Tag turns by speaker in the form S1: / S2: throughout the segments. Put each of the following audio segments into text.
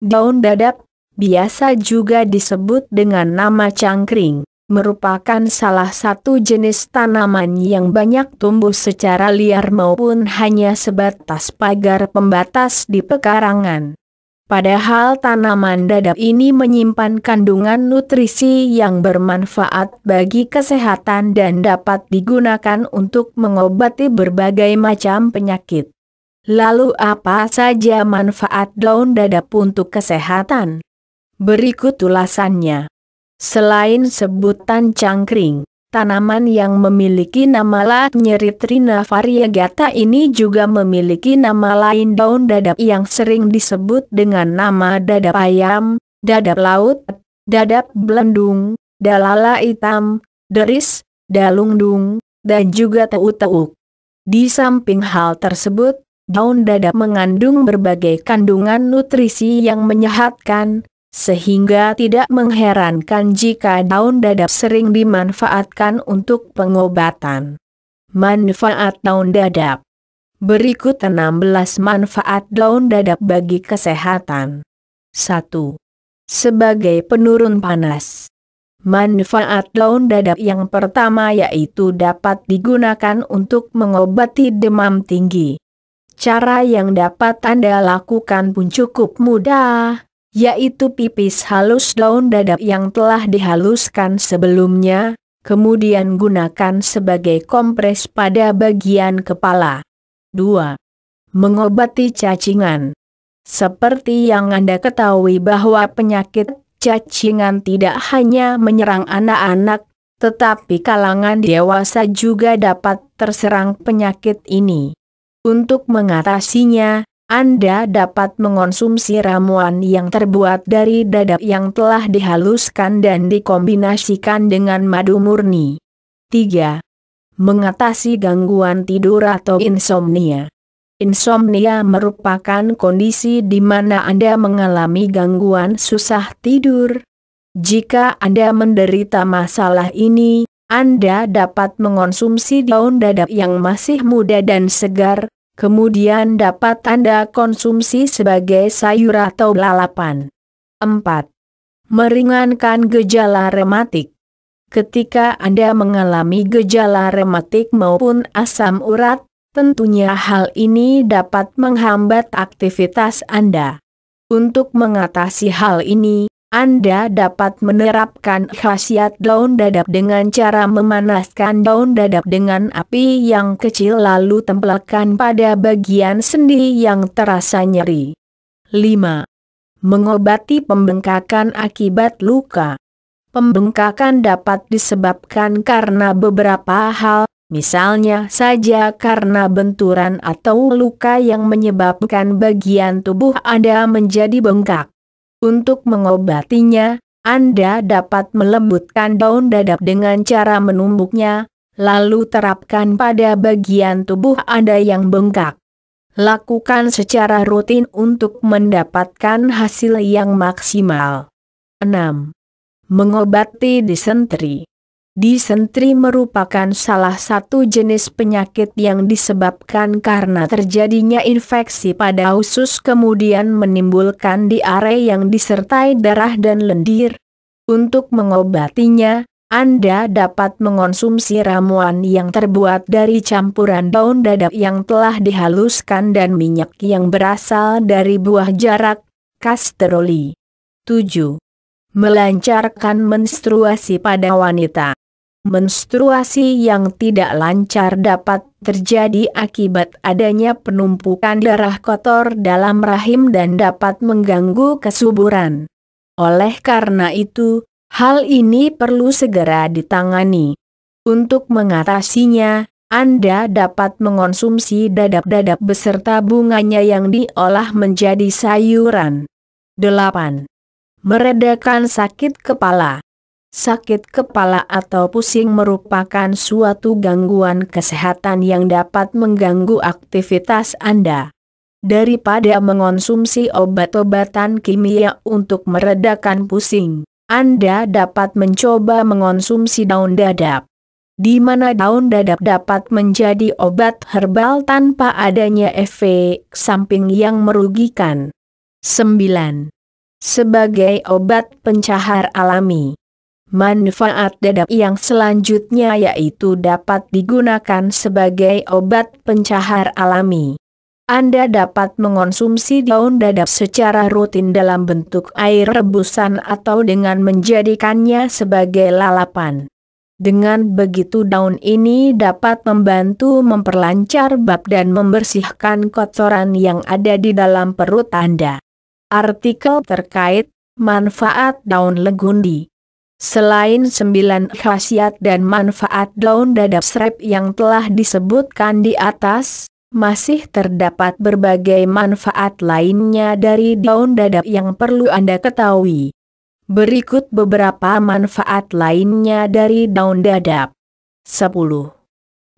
S1: Daun dadap, biasa juga disebut dengan nama cangkring, merupakan salah satu jenis tanaman yang banyak tumbuh secara liar maupun hanya sebatas pagar pembatas di pekarangan. Padahal tanaman dadap ini menyimpan kandungan nutrisi yang bermanfaat bagi kesehatan dan dapat digunakan untuk mengobati berbagai macam penyakit. Lalu apa saja manfaat daun dadap untuk kesehatan? Berikut ulasannya. Selain sebutan cangkring, tanaman yang memiliki nama latin Nyeritrina variegata ini juga memiliki nama lain daun dadap yang sering disebut dengan nama dadap ayam, dadap laut, dadap belendung, dalala hitam, deris, dalungdung, dan juga teu-teuk. Di samping hal tersebut, daun dadap mengandung berbagai kandungan nutrisi yang menyehatkan, sehingga tidak mengherankan jika daun dadap sering dimanfaatkan untuk pengobatan. Manfaat daun dadap Berikut 16 manfaat daun dadap bagi kesehatan. 1. Sebagai penurun panas Manfaat daun dadap yang pertama yaitu dapat digunakan untuk mengobati demam tinggi. Cara yang dapat Anda lakukan pun cukup mudah, yaitu pipis halus daun dadap yang telah dihaluskan sebelumnya, kemudian gunakan sebagai kompres pada bagian kepala. 2. Mengobati cacingan Seperti yang Anda ketahui bahwa penyakit cacingan tidak hanya menyerang anak-anak, tetapi kalangan dewasa juga dapat terserang penyakit ini. Untuk mengatasinya, Anda dapat mengonsumsi ramuan yang terbuat dari dadap yang telah dihaluskan dan dikombinasikan dengan madu murni. 3. Mengatasi gangguan tidur atau insomnia. Insomnia merupakan kondisi di mana Anda mengalami gangguan susah tidur. Jika Anda menderita masalah ini, anda dapat mengonsumsi daun dadap yang masih muda dan segar, kemudian dapat Anda konsumsi sebagai sayur atau lalapan. 4. Meringankan gejala rematik Ketika Anda mengalami gejala rematik maupun asam urat, tentunya hal ini dapat menghambat aktivitas Anda. Untuk mengatasi hal ini, anda dapat menerapkan khasiat daun dadap dengan cara memanaskan daun dadap dengan api yang kecil lalu tempelkan pada bagian sendi yang terasa nyeri. 5. Mengobati pembengkakan akibat luka. Pembengkakan dapat disebabkan karena beberapa hal, misalnya saja karena benturan atau luka yang menyebabkan bagian tubuh Anda menjadi bengkak. Untuk mengobatinya, Anda dapat melembutkan daun dadap dengan cara menumbuknya, lalu terapkan pada bagian tubuh Anda yang bengkak. Lakukan secara rutin untuk mendapatkan hasil yang maksimal. 6. Mengobati disentri Disentri merupakan salah satu jenis penyakit yang disebabkan karena terjadinya infeksi pada usus kemudian menimbulkan diare yang disertai darah dan lendir. Untuk mengobatinya, Anda dapat mengonsumsi ramuan yang terbuat dari campuran daun dadap yang telah dihaluskan dan minyak yang berasal dari buah jarak, kasteroli. 7. Melancarkan menstruasi pada wanita Menstruasi yang tidak lancar dapat terjadi akibat adanya penumpukan darah kotor dalam rahim dan dapat mengganggu kesuburan. Oleh karena itu, hal ini perlu segera ditangani. Untuk mengatasinya, Anda dapat mengonsumsi dadap-dadap beserta bunganya yang diolah menjadi sayuran. 8. Meredakan sakit kepala Sakit kepala atau pusing merupakan suatu gangguan kesehatan yang dapat mengganggu aktivitas Anda. Daripada mengonsumsi obat-obatan kimia untuk meredakan pusing, Anda dapat mencoba mengonsumsi daun dadap. Di mana daun dadap dapat menjadi obat herbal tanpa adanya efek samping yang merugikan. 9. Sebagai obat pencahar alami Manfaat dadap yang selanjutnya yaitu dapat digunakan sebagai obat pencahar alami. Anda dapat mengonsumsi daun dadap secara rutin dalam bentuk air rebusan atau dengan menjadikannya sebagai lalapan. Dengan begitu daun ini dapat membantu memperlancar bab dan membersihkan kotoran yang ada di dalam perut Anda. Artikel terkait manfaat daun legundi Selain sembilan khasiat dan manfaat daun dadap srep yang telah disebutkan di atas, masih terdapat berbagai manfaat lainnya dari daun dadap yang perlu Anda ketahui. Berikut beberapa manfaat lainnya dari daun dadap. 10.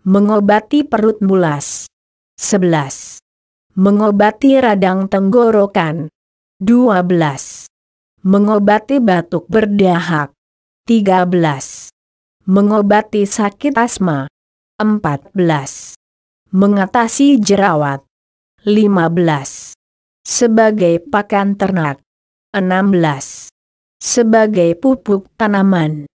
S1: Mengobati perut mulas. 11. Mengobati radang tenggorokan. 12. Mengobati batuk berdahak. 13. Mengobati sakit asma. 14. Mengatasi jerawat. 15. Sebagai pakan ternak. 16. Sebagai pupuk tanaman.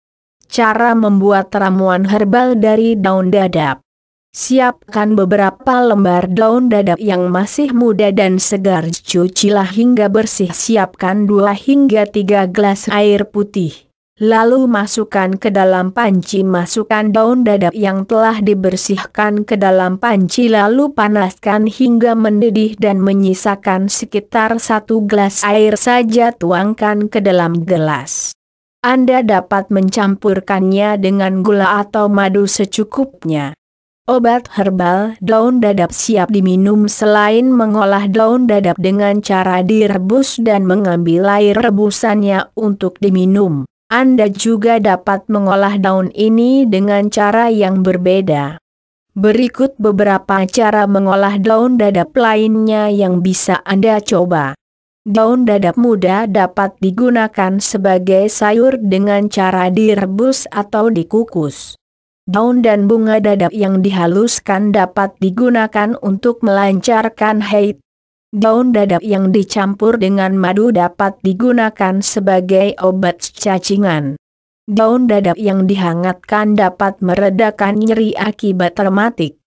S1: Cara membuat ramuan herbal dari daun dadap. Siapkan beberapa lembar daun dadap yang masih muda dan segar cucilah hingga bersih siapkan 2 hingga 3 gelas air putih lalu masukkan ke dalam panci masukkan daun dadap yang telah dibersihkan ke dalam panci lalu panaskan hingga mendidih dan menyisakan sekitar satu gelas air saja tuangkan ke dalam gelas. Anda dapat mencampurkannya dengan gula atau madu secukupnya. Obat herbal daun dadap siap diminum selain mengolah daun dadap dengan cara direbus dan mengambil air rebusannya untuk diminum. Anda juga dapat mengolah daun ini dengan cara yang berbeda. Berikut beberapa cara mengolah daun dadap lainnya yang bisa Anda coba. Daun dadap muda dapat digunakan sebagai sayur dengan cara direbus atau dikukus. Daun dan bunga dadap yang dihaluskan dapat digunakan untuk melancarkan haid. Daun dadap yang dicampur dengan madu dapat digunakan sebagai obat cacingan. Daun dadap yang dihangatkan dapat meredakan nyeri akibat rematik.